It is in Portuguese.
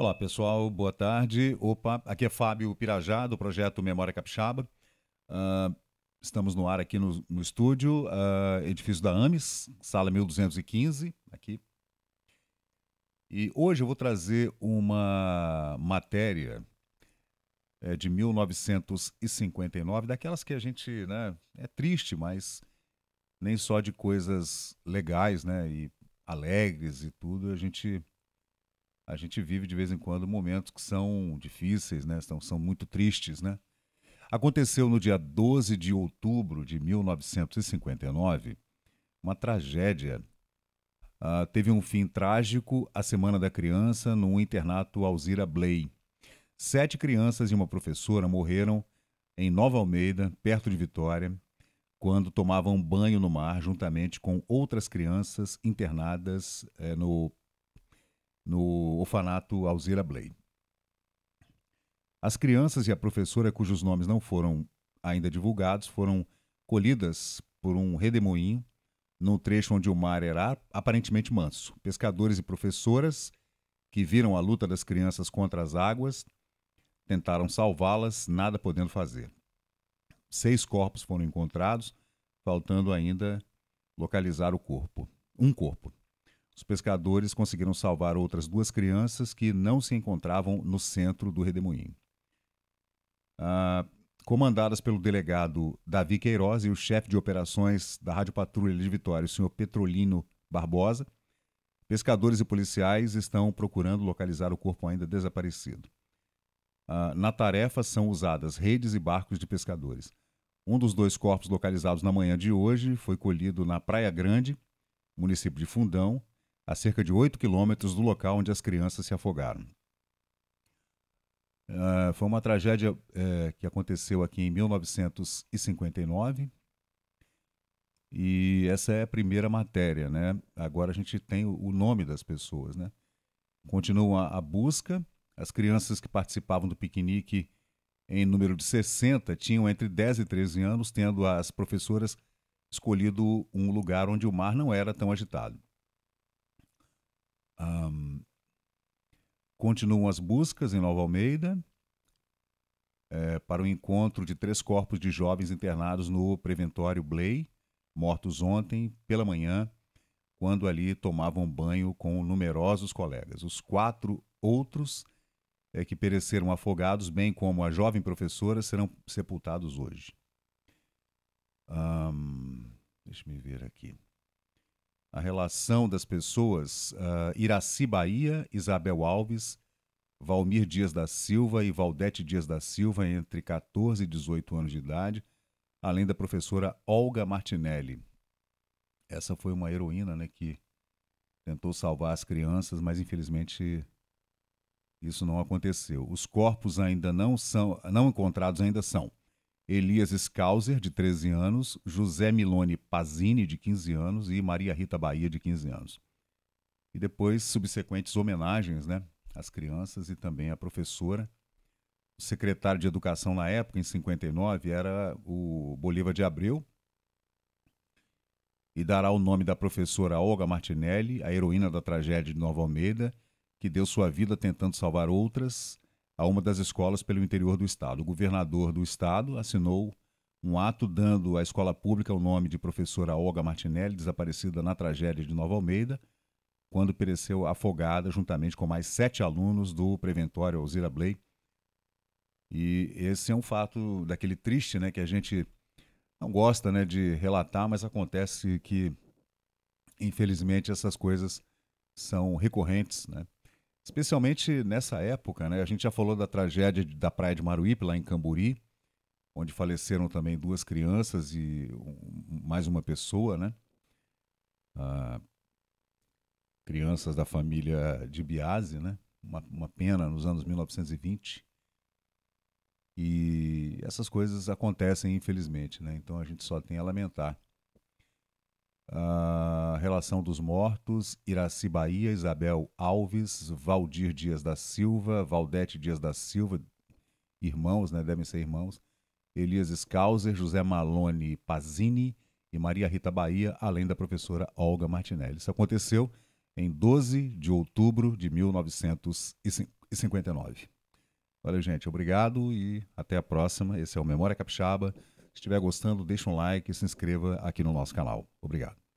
Olá, pessoal, boa tarde. Opa, aqui é Fábio Pirajá, do projeto Memória Capixaba. Uh, estamos no ar aqui no, no estúdio, uh, edifício da AMES, sala 1215, aqui. E hoje eu vou trazer uma matéria é, de 1959, daquelas que a gente, né, é triste, mas nem só de coisas legais, né, e alegres e tudo, a gente a gente vive de vez em quando momentos que são difíceis, né? São, são muito tristes, né? Aconteceu no dia 12 de outubro de 1959 uma tragédia. Uh, teve um fim trágico a Semana da Criança no internato Alzira Bley. Sete crianças e uma professora morreram em Nova Almeida, perto de Vitória, quando tomavam banho no mar juntamente com outras crianças internadas eh, no no orfanato Alzira Blay. As crianças e a professora, cujos nomes não foram ainda divulgados, foram colhidas por um redemoinho no trecho onde o mar era aparentemente manso. Pescadores e professoras que viram a luta das crianças contra as águas tentaram salvá-las, nada podendo fazer. Seis corpos foram encontrados, faltando ainda localizar o corpo, um corpo. Os pescadores conseguiram salvar outras duas crianças que não se encontravam no centro do redemoinho. Ah, comandadas pelo delegado Davi Queiroz e o chefe de operações da Rádio Patrulha de Vitória, o senhor Petrolino Barbosa, pescadores e policiais estão procurando localizar o corpo ainda desaparecido. Ah, na tarefa são usadas redes e barcos de pescadores. Um dos dois corpos localizados na manhã de hoje foi colhido na Praia Grande, município de Fundão, a cerca de 8 quilômetros do local onde as crianças se afogaram. Uh, foi uma tragédia uh, que aconteceu aqui em 1959 e essa é a primeira matéria, né? Agora a gente tem o nome das pessoas, né? Continua a busca. As crianças que participavam do piquenique em número de 60 tinham entre 10 e 13 anos, tendo as professoras escolhido um lugar onde o mar não era tão agitado. Um, continuam as buscas em Nova Almeida é, para o encontro de três corpos de jovens internados no preventório Blay, mortos ontem pela manhã, quando ali tomavam banho com numerosos colegas. Os quatro outros é, que pereceram afogados, bem como a jovem professora, serão sepultados hoje. Um, Deixa me ver aqui a relação das pessoas uh, Iraci Bahia, Isabel Alves, Valmir Dias da Silva e Valdete Dias da Silva entre 14 e 18 anos de idade, além da professora Olga Martinelli. Essa foi uma heroína né, que tentou salvar as crianças, mas infelizmente isso não aconteceu. Os corpos ainda não são, não encontrados ainda são Elias Skauser, de 13 anos, José Milone Pazini, de 15 anos, e Maria Rita Bahia, de 15 anos. E depois, subsequentes homenagens né, às crianças e também à professora. O secretário de Educação na época, em 59, era o Bolívar de Abreu, e dará o nome da professora Olga Martinelli, a heroína da tragédia de Nova Almeida, que deu sua vida tentando salvar outras a uma das escolas pelo interior do estado. O governador do estado assinou um ato dando à escola pública o nome de professora Olga Martinelli, desaparecida na tragédia de Nova Almeida, quando pereceu afogada juntamente com mais sete alunos do Preventório Alzira Blake. E esse é um fato daquele triste, né, que a gente não gosta, né, de relatar, mas acontece que infelizmente essas coisas são recorrentes, né? Especialmente nessa época, né? A gente já falou da tragédia da Praia de Maruípe, lá em Camburi, onde faleceram também duas crianças e mais uma pessoa, né? Ah, crianças da família de Biase, né? Uma, uma, pena nos anos 1920. E essas coisas acontecem, infelizmente, né? Então a gente só tem a lamentar a relação dos mortos: Iraci Bahia, Isabel Alves, Valdir Dias da Silva, Valdete Dias da Silva, irmãos, né? Devem ser irmãos. Elias Scouser, José Malone Pazini e Maria Rita Bahia, além da professora Olga Martinelli. Isso aconteceu em 12 de outubro de 1959. Valeu, gente. Obrigado e até a próxima. Esse é o Memória Capixaba estiver gostando, deixa um like e se inscreva aqui no nosso canal. Obrigado.